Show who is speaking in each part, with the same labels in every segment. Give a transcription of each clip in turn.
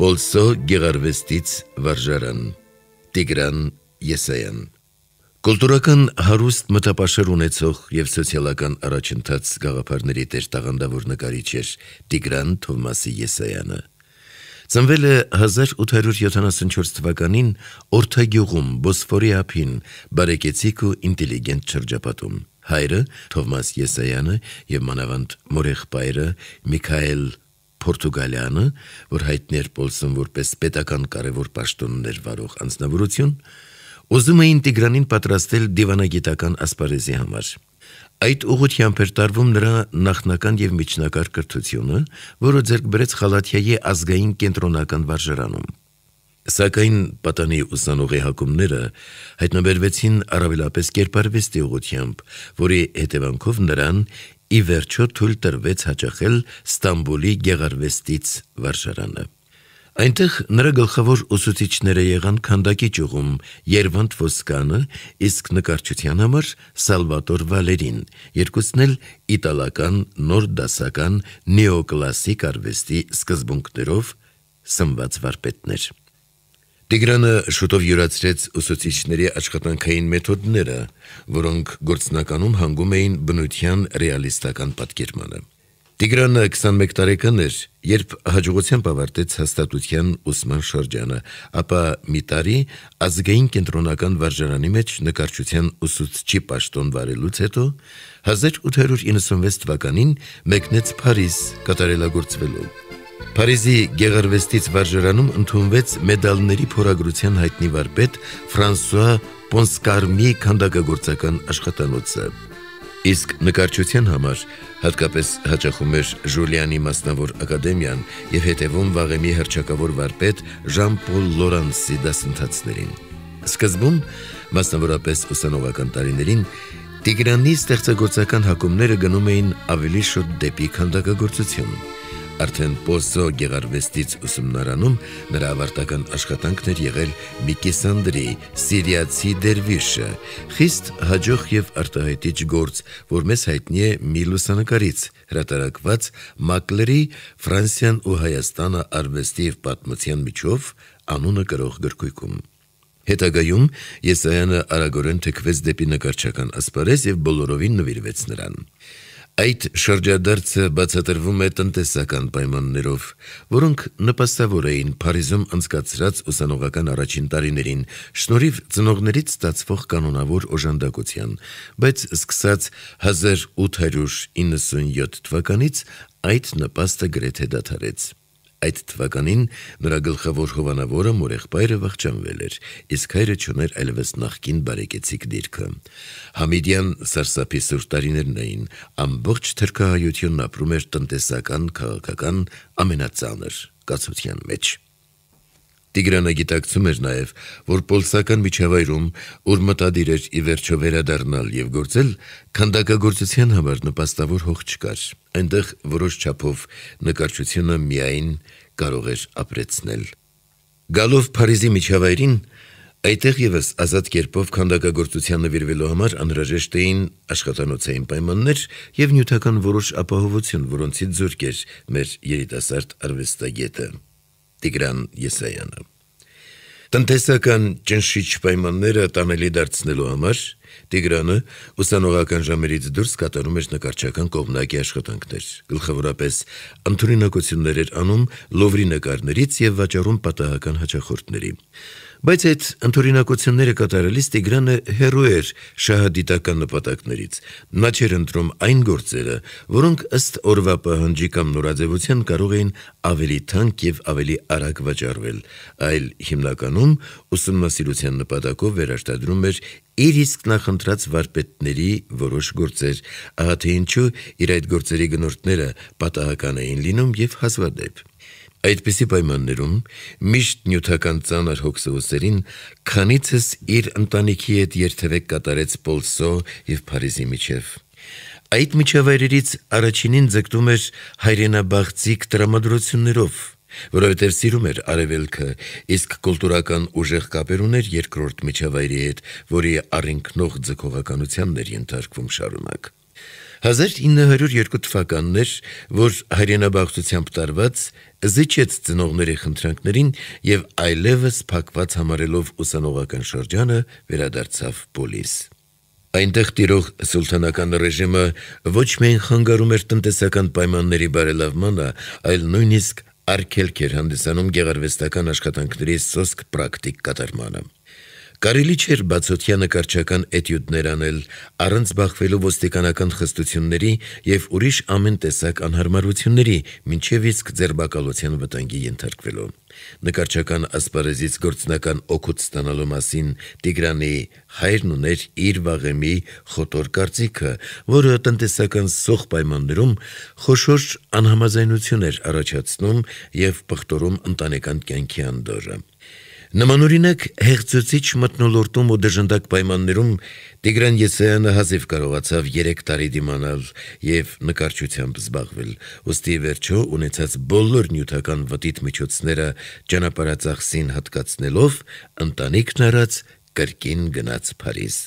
Speaker 1: Պոլսո Գեղարվեստից վարժարան Տիգրան Եսայան Կուլտուրական հարուստ մտապաշար ունեցող եւ սոցիալական առաջընթաց գաղափարների տեր տաղանդավոր նկարիչ էր Տիգրան Թովմասի Եսայանը Ծնվել է 1874 թվականին Օրթագյուղում Բոսֆորի ափին բարեկեցիկ ու ինտելիգենտ շրջապատում հայրը Թովմաս Եսայանը եւ մանավանդ մորեղբայրը Միքայել Պորտուգալիանը, որ հայտնի էր Պոլսոն որպես պետական կարևոր պաշտոններ վարող անձնավորություն, ուզում էին Տիգրանին պատրաստել դիվանագիտական ասպարեզի համար։ Այդ ուղղությամբ էր տարվում նրա նախնական եւ միջնակարգ կրթությունը, որը ձեռք բերեց Խալաթիայի ազգային կենտրոնական վարժարանում։ Սակայն պատանի ուսանողի հակումները հայտնաբերվեցին առավելապես կերպարվեստի ուղությամբ, որի հետևանքով նրան ի վերջո թույլ տրվեց հաճախել Ստամբուլի գեղարվեստից Վարշարանը։ Այնտեղ նրա գլխավոր ուսուցիչները եղան Քանդակի ճյուղում Երվանդ Ոսկանը, իսկ նկարչության համար Սալվատոր Վալերին, երկուսն էլ իտալական նոր դասական նեոկլասիկ արվեստի սկզբունքներով սնված վարպետներ։ Տիգրանը շուտով յուրացրեց ուսուցիչների աշխատանքային մեթոդները, որոնք գործնականում հանգում էին բնության ռեալիստական պատկերմանը։ Տիգրանը 21 տարեկան էր, երբ հաջողությամբ ավարտեց հաստատության ուսման շրջանը, ապա մի տարի ազգային կենտրոնական վարժարանի մեջ նկարչության ուսուցչի պաշտոն վարելուց հետո 1896 թվականին մեկնեց Փարիզ կատարելագործվելու։ Փարիզի Գեղարվեստից վարժարանում ընդունվեց մեդալների փորագրության հայտնի վարպետ Ֆրանսուଆ Պոնսկարմի քանդակագործական աշխատանոցը։ Իսկ նկարչության համար հատկապես հաճախում էր Ժուլիանի մասնավոր ակադեմիան եւ հետևում Վաղեմի հրճակավոր վարպետ Ժան-Պոլ Լորանսի դասընթացներին։ Սկզբում մասնավորապես ուսանողական տարիներին Տիգրանի ստեղծագործական հակումները գնում էին ավելի շուտ դեպի քանդակագործություն։ Արդեն Պոզո Գեղարվեստից ուսումնարանում նրա ավարտական աշխատանքն էր եղել Միկիսանդրի Սիրիացի դերվիշը, խիստ հաջող եւ արտահայտիչ գործ, որ մեզ հայտնի է մի լուսանկարից, հրատարակված Մակլերի Ֆրանսիան ու Հայաստանը արվեստի եւ պատմության միջով անունը կրող գրքույկում։ Հետագայում Եսայանը արագորեն թեքվեց դեպի նկարչական ասպարեզ եւ բոլորովին նվիրվեց նրան։ Այդ շրջադարձը բացատրվում է տնտեսական պայմաններով, որոնք նպաստավոր էին Փարիզում անցկացրած ուսանողական առաջին տարիներին, շնորհիվ ծնողներից ստացվող կանոնավոր օժանդակության, բայց սկսած 1897 թվականից այդ նպաստը գրեթե դադարեց։ Այդ թվականին նրա գլխավոր հովանավորը մորեղբայրը վախճանվել էր, իսկ հայրը չուներ այլևս նախքին բարեկեցիկ դիրքը։ Համիդյան սարսափի սուր տարիներն էին, ամբողջ թրքահայությունն ապրում էր տնտեսական, քաղաքական ամենածանր կացության մեջ։ Տիգրանը գիտակցում էր նաև, որ պոլսական միջավայրում, որ մտադիր էր ի վերջո վերադառնալ եւ գործել, քանդակագործության համար նպաստավոր հող չկար։ Այնտեղ որոշ չափով նկարչությունը միայն կարող էր ապրեցնել։ Գալով Փարիզի միջավայրին, Այդտեղ եւս ազատ կերպով քանդակագործության նվիրվելու համար անհրաժեշտ էին աշխատանոցային պայմաններ եւ նյութական որոշ ապահովություն, որոնցից զուրկ էր մեր երիտասարդ արվեստագետը։ Տիգրան Եսայանը։ Տնտեսական ճնշիչ պայմանները տանելի դարձնելու համար Տիգրանը ուսանողական ժամերից դուրս կատարում էր նկարչական կողմնակի աշխատանքներ։ Գլխավորապես ընդունինակություններ էր անում լովրի նկարներից եւ վաճառում պատահական հաճախորդների։ Բայց այդ ընդօրինակությունները կատարելիս Տիգրանը հերոյ էր շահադիտական նպատակներից։ Նա չէր ընտրում այն գործերը, որոնք ըստ օրվա պահանջի կամ նորաձևության կարող էին ավելի թանկ եւ ավելի արագ վաճառվել, այլ հիմնականում ուսումնասիրության նպատակով վերարտադրում էր իր իսկ նախընտրած վարպետների որոշ գործեր, ահա թե ինչու իր այդ գործերի գնորդները պատահական էին լինում եւ հազվադեպ։ Այդպիսի պայմաններում միշտ նյութական ծանր հոգսեուսերին քանիցս իր ընտանիքի հետ երթևեք կատարեց Պոլսո եւ Փարիզի միջև։ Այդ միջավայրերից առաջինին ձգտում էր հայրենաբաղձիկ դրամատրություններով, որովհետև սիրում էր արևելքը, իսկ կուլտուրական ուժեղ կապեր ուներ երկրորդ միջավայրի հետ, որի առընկնող ձգողականությանն էր ենթարկվում շարունակ։ 1902 թվականն էր, որ հայրենաբաղթությամբ տարված զիջեց ծնողների խնդրանքներին եւ այլևս փակված համարելով ուսանողական շրջանը վերադարձավ Պոլիս։ Այնտեղ տիրող սուլտանական ռեժիմը ոչ միայն խանգարում էր տնտեսական պայմանների բարելավմանը, այլ նույնիսկ արգելք էր հանդիսանում գեղարվեստական աշխատանքների սոսկ պրակտիկ կատարմանը։ Կարելի չէր բացօթյա նկարչական էտյուդներ անել, առանց բախվելու ոստիկանական խստությունների եւ ուրիշ ամեն տեսակ անհարմարությունների, ինչև իսկ ձերբակալության վտանգի ենթարկվելու։ Նկարչական ասպարեզից գործնական օգուտ ստանալու մասին Տիգրանի հայրն ուներ իր վաղեմի խոտոր կարծիքը, որը տնտեսական սող պայմաններում խոշոր անհամաձայնություն էր առաջացնում եւ պղտորում ընտանեկան կյանքի անդորը։ Նմանօրինակ հեղծուցիչ մտնոլորտում ու դժնդակ պայմաններում Տիգրան Եսեյանը հազիվ կարողացավ 3 տարի դիմանալ եւ նկարչությամբ զբաղվել։ Ոստի վերջո ունեցած բոլոր նյութական վտիտ միջոցները ճանապարհացախսին հատկացնելով ընտանիքն առած կրկին գնաց Փարիզ։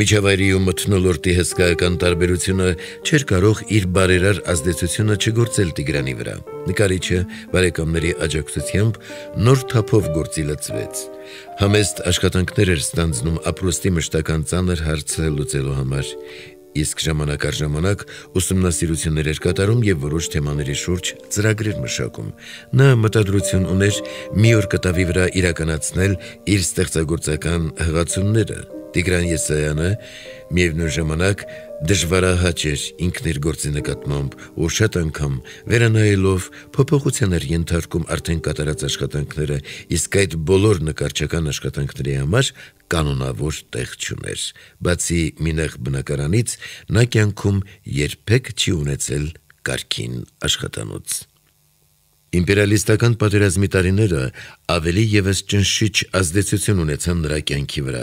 Speaker 1: Միջավայրիում մթնոլորտի հսկայական տարբերությունը չէր կարող իր բարերար ազդեցությունը չգործել Տիգրանի վրա։ Նկարիչը բարեկամների աջակցությամբ նոր թափով գործի լցվեց։ Համեստ աշխատանքներ էր ստանձնում ապրոստի մշտական ծանր հարցը լուծելու համար։ Իսկ ժամանակ առ ժամանակ ուսումնասիրություններ էր կատարում եւ որոշ թեմաների շուրջ ծրագրեր մշակում։ Նա մտադրություն ուներ մի օր կտավի վրա իրականացնել իր ստեղծագործական հղացումները Տիգրան Եսայանը միևնույն ժամանակ դժվարահաճ էր ինքներ գործի նկատմամբ, որ շատ անգամ վերանայելով փոփոխության էր ենթարկում արդեն կատարած աշխատանքները, իսկ այդ բոլոր նկարչական աշխատանքների համար կանոնավոր տեղ չուներ։ Բացի մինեղ բնակարանից, նա կյանքում երբեք չի ունեցել կարքին աշխատանոց։ Իմպերիալիստական պատերազմի տարիները ավելի եւս ճնշիչ ազդեցություն ունեցան նրա կյանքի վրա։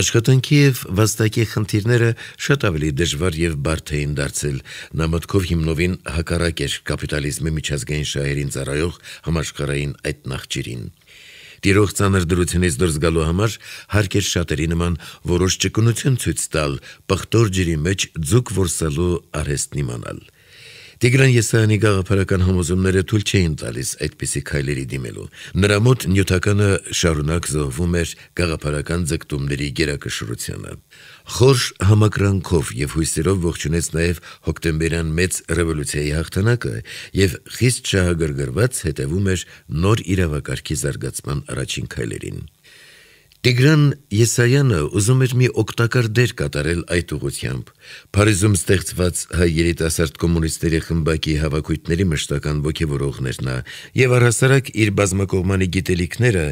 Speaker 1: Աշխատանքի եւ վաստակի խնդիրները շատ ավելի դժվար եւ բարդ էին դարձել։ Նա մտքով հիմնովին հակառակ էր կապիտալիզմի միջազգային շահերին ծառայող համաշխարհային այդ նախճիրին։ Տիրող ցաներ դրությունից դուրս գալու համար հարկ էր շատերի նման որոշ ճկունություն ցույց տալ, պղտոր ջրի մեջ ձուկ որսելու արհեստն իմանալ։ Տիգրան Եսայանի գաղափարական համոզումները թույլ չէին տալիս այդպիսի քայլերի դիմելու։ Նրա մոտ նյութականը շարունակ զոհվում էր գաղափարական ձգտումների գերակշռությանը։ Խորշ համակրանքով եւ հույսերով ողջունեց նաեւ հոկտեմբերյան մեծ ռևոլյուցիայի հաղթանակը եւ խիստ շահագրգռված հետևում էր նոր իրավակարգի զարգացման առաջին քայլերին։ Տիգրան Եսայանը ուզում էր մի օգտակար դեր կատարել այդ ուղությամբ։ Փարիզում ստեղծված հայ երիտասարդ կոմունիստերի խմբակի հավաքույտների մշտական ոգևորողներն է եւ առհասարակ իր բազմակողմանի գիտելիքները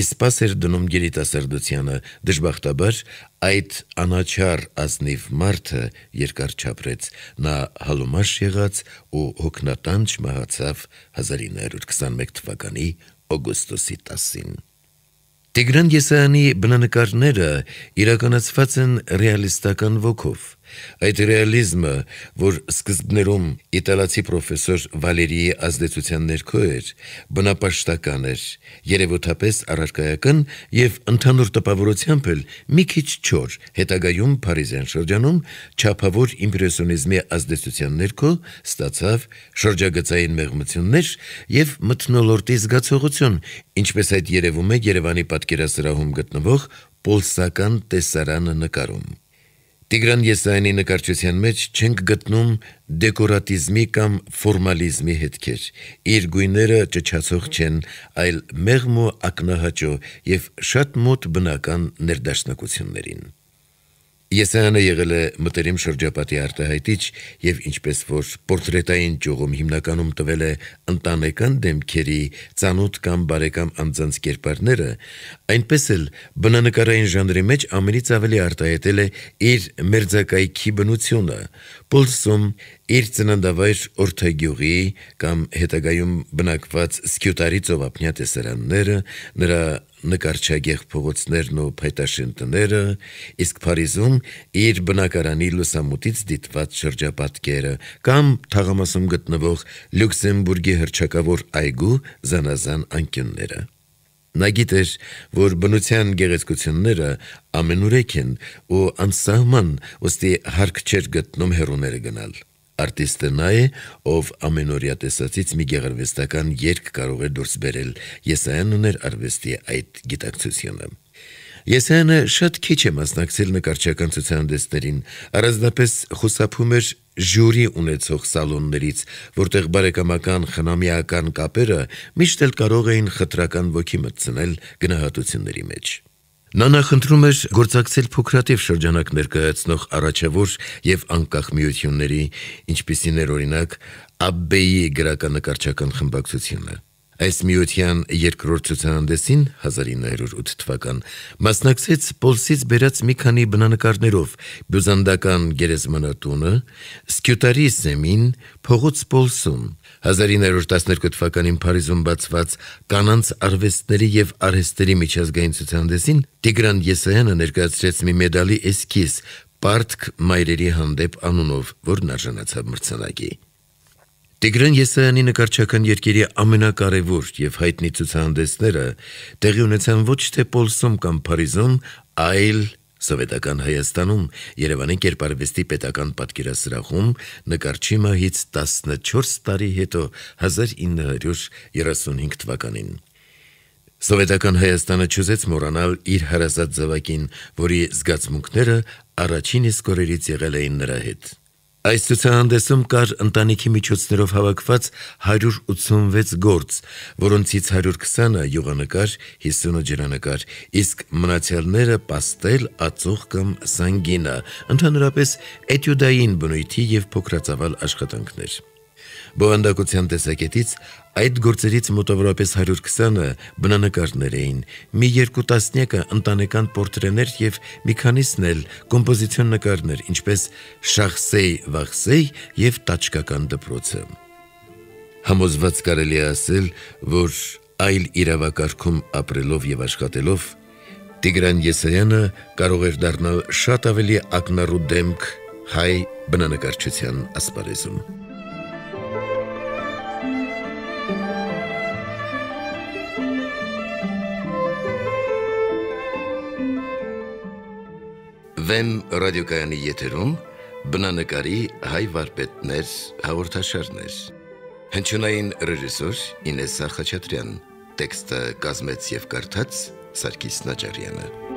Speaker 1: իսպաս էր դնում երիտասարդությանը, դժբախտաբար Այդ անաչար ազնիվ մարդը երկար չապրեց, նա հալումաշ եղաց ու հոգնատան չմահացավ 1921 թվականի օգոստոսի 10-ին։ Տիգրան Եսայանի բնանկարները իրականացված են ռեալիստական ոգով, Այդ ռեալիզմը, որ սկզբներում իտալացի պրոֆեսոր Վալերիի ազդեցության ներքո էր, բնապաշտական էր, երևութապես առարկայական եւ ընդհանուր տպավորությամբ էլ մի քիչ չոր, հետագայում Փարիզյան շրջանում չափավոր իմպրեսիոնիզմի ազդեցության ներքո ստացավ շրջագծային մեղմություններ եւ մթնոլորտի զգացողություն, ինչպես այդ երևում է Երևանի պատկերասրահում գտնվող Պոլսական տեսարանը նկարում։ Տիգրան Եսայանի նկարչության մեջ չենք գտնում դեկորատիզմի կամ ֆորմալիզմի հետքեր։ Իր գույները ճճացող չեն, այլ մեղմ ու ակնահաճո եւ շատ մոտ բնական ներդաշնակություններին։ Եսանը եղել է մտերիմ շրջապատի արտահայտիչ եւ ինչպես որ պորտրետային ճյուղում հիմնականում տվել է ընտանեկան դեմքերի ծանոթ կամ բարեկամ անձանց կերպարները, այնպես էլ բնանկարային ժանրի մեջ ամենից ավելի արտահայտել է իր մերձակայքի բնությունը, Պոլսում իր ծննդավայր Օրթագյուղի կամ հետագայում բնակված Սկյուտարի ծովափնյա տեսարանները, նրա նկարչագեղ փողոցներն ու փետաշենտները, իսկ Փարիզում իր բնակարանի լուսամուտից դիտված շրջապատկերը կամ թաղամասում գտնվող Լյուքսեմբուրգի հրճակավոր այգու զանազան անկյունները։ Նա գիտեր, որ բնության գեղեցկությունները ամենուրեք են ու անսահման ոստի հարկ չէր գտնում հերուները գնալ արտիստը նա է, ով ամենօրյա տեսածից մի գեղարվեստական երկ կարող է դուրս բերել։ Եսայան ուներ արվեստի այդ գիտակցությունը։ Եսայանը շատ քիչ է մասնակցել նկարչական ցուցահանդեսներին, առանձնապես խուսափում էր ժյուրի ունեցող սալոններից, որտեղ բարեկամական խնամիական կապերը միշտ էլ կարող էին խտրական ոգի մտցնել գնահատությունների մեջ։ Նա նախընտրում էր գործակցել փոքրատիվ շրջանակ ներկայացնող առաջավոր եւ անկախ միությունների, ինչպիսին էր օրինակ ԱԲ-ի գրականնկարչական խմբակցությունը։ Այս միության երկրորդ ցուցահանդեսին 1908 թվական մասնակցեց Պոլսից բերած մի քանի բնանկարներով բյուզանդական գերեզմանատունը, Սկյուտարի սեմին, փողոց Պոլսում 1912 թվականին Փարիզում բացված կանանց արվեստների եւ արհեստների միջազգային ցուցահանդեսին Տիգրան Եսայանը ներկայացրեց մի մեդալի էսքիզ Պարտք մայրերի հանդեպ անունով, որն արժանացավ մրցանակի։ Տիգրան Եսայանի նկարչական երկերի ամենակարևոր եւ հայտնի ցուցահանդեսները տեղի ունեցան ոչ թե Պոլսում կամ Փարիզում, այլ Սովետական Հայաստանում Երևանի կերպարվեստի պետական պատկերասրահում նկարչի մահից 14 տարի հետո 1935 թվականին։ Սովետական Հայաստանը չուզեց մոռանալ իր հարազատ զավակին, որի զգացմունքները առաջին իսկ օրերից եղել էին նրա հետ։ Այս ցուցահանդեսում կար ընտանիքի միջոցներով հավաքված 186 գործ, որոնցից 120-ը յուղանկար, 50-ը ջրանկար, իսկ մնացյալները պաստել, ածուխ կամ սանգինա, ընդհանրապես էտյուդային բնույթի եւ փոքրացավալ աշխատանքներ։ Բովանդակության տեսակետից այդ գործերից մոտավորապես 120-ը բնանկարներ էին, մի երկու տասնյակը ընտանեկան պորտրեներ եւ մի քանիսն էլ կոմպոզիցիոն նկարներ, ինչպես Շախսեյ Վախսեյ եւ Տաճկական դպրոցը։ Համոզված կարելի է ասել, որ այլ իրավակարգում ապրելով եւ աշխատելով Տիգրան Եսայանը կարող էր դառնալ շատ ավելի ակնառու դեմք հայ բնանկարչության ասպարեզում։ Վեմ ռադիոկայանի եթերում բնանկարի հայ վարպետներ հաղորդաշարներ։ Հնչյունային ռեժիսոր Ինես Սարխաչատրյան, տեքստը կազմեց եւ կարդաց Սարգիս Նաջարյանը։